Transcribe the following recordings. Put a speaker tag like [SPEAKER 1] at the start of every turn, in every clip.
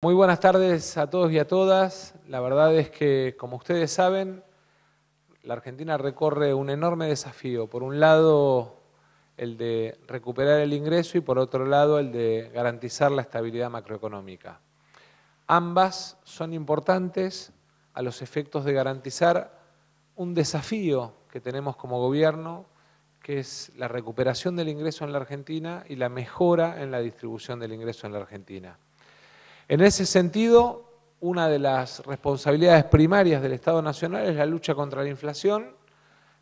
[SPEAKER 1] Muy buenas tardes a todos y a todas. La verdad es que, como ustedes saben, la Argentina recorre un enorme desafío. Por un lado, el de recuperar el ingreso y por otro lado, el de garantizar la estabilidad macroeconómica. Ambas son importantes a los efectos de garantizar un desafío que tenemos como gobierno, que es la recuperación del ingreso en la Argentina y la mejora en la distribución del ingreso en la Argentina. En ese sentido, una de las responsabilidades primarias del Estado Nacional es la lucha contra la inflación,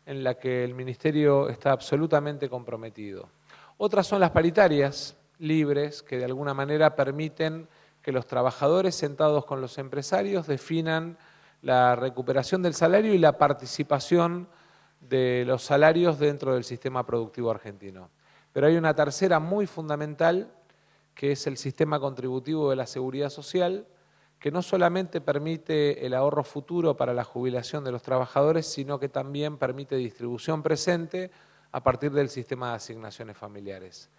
[SPEAKER 1] en la que el Ministerio está absolutamente comprometido. Otras son las paritarias libres, que de alguna manera permiten que los trabajadores sentados con los empresarios definan la recuperación del salario y la participación de los salarios dentro del sistema productivo argentino. Pero hay una tercera muy fundamental que es el sistema contributivo de la seguridad social, que no solamente permite el ahorro futuro para la jubilación de los trabajadores, sino que también permite distribución presente a partir del sistema de asignaciones familiares.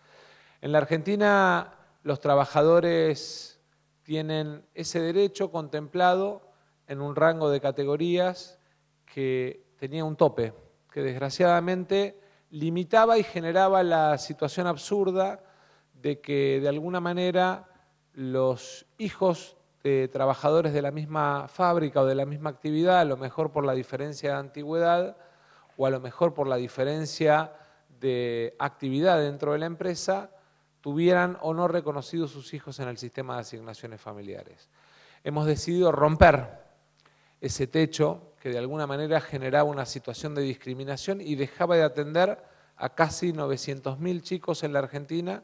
[SPEAKER 1] En la Argentina los trabajadores tienen ese derecho contemplado en un rango de categorías que tenía un tope, que desgraciadamente limitaba y generaba la situación absurda de que de alguna manera los hijos de trabajadores de la misma fábrica o de la misma actividad, a lo mejor por la diferencia de antigüedad o a lo mejor por la diferencia de actividad dentro de la empresa, tuvieran o no reconocidos sus hijos en el sistema de asignaciones familiares. Hemos decidido romper ese techo que de alguna manera generaba una situación de discriminación y dejaba de atender a casi 900.000 chicos en la Argentina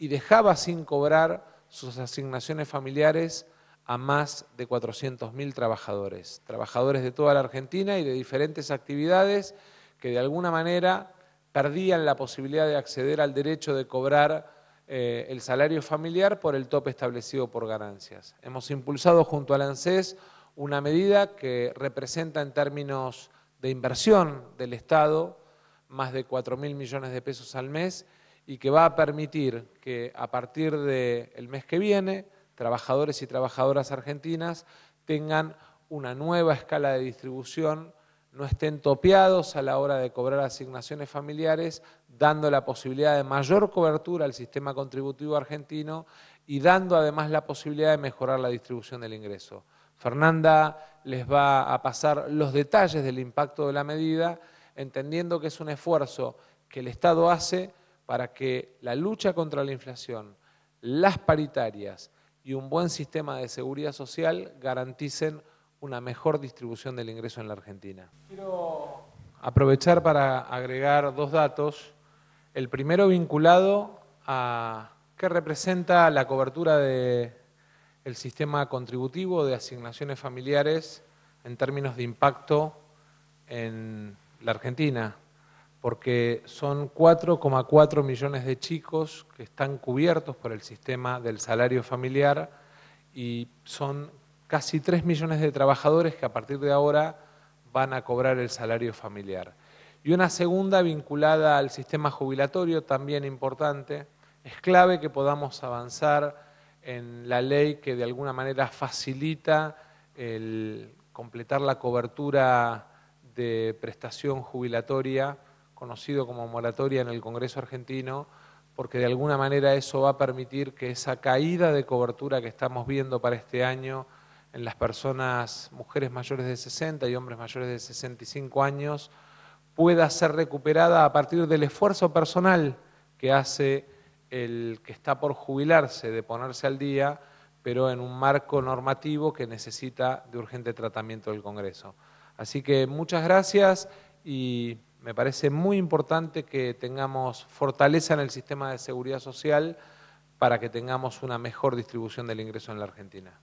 [SPEAKER 1] y dejaba sin cobrar sus asignaciones familiares a más de 400.000 trabajadores, trabajadores de toda la Argentina y de diferentes actividades que de alguna manera perdían la posibilidad de acceder al derecho de cobrar eh, el salario familiar por el tope establecido por ganancias. Hemos impulsado junto al ANSES una medida que representa en términos de inversión del Estado más de 4.000 millones de pesos al mes y que va a permitir que a partir del mes que viene trabajadores y trabajadoras argentinas tengan una nueva escala de distribución, no estén topeados a la hora de cobrar asignaciones familiares, dando la posibilidad de mayor cobertura al sistema contributivo argentino y dando además la posibilidad de mejorar la distribución del ingreso. Fernanda les va a pasar los detalles del impacto de la medida, entendiendo que es un esfuerzo que el Estado hace para que la lucha contra la inflación, las paritarias y un buen sistema de seguridad social garanticen una mejor distribución del ingreso en la Argentina. Quiero aprovechar para agregar dos datos. El primero vinculado a qué representa la cobertura del sistema contributivo de asignaciones familiares en términos de impacto en la Argentina porque son 4,4 millones de chicos que están cubiertos por el sistema del salario familiar y son casi 3 millones de trabajadores que a partir de ahora van a cobrar el salario familiar. Y una segunda vinculada al sistema jubilatorio, también importante, es clave que podamos avanzar en la ley que de alguna manera facilita el completar la cobertura de prestación jubilatoria conocido como moratoria en el Congreso argentino, porque de alguna manera eso va a permitir que esa caída de cobertura que estamos viendo para este año en las personas, mujeres mayores de 60 y hombres mayores de 65 años, pueda ser recuperada a partir del esfuerzo personal que hace el que está por jubilarse de ponerse al día, pero en un marco normativo que necesita de urgente tratamiento del Congreso. Así que muchas gracias y me parece muy importante que tengamos fortaleza en el sistema de seguridad social para que tengamos una mejor distribución del ingreso en la Argentina.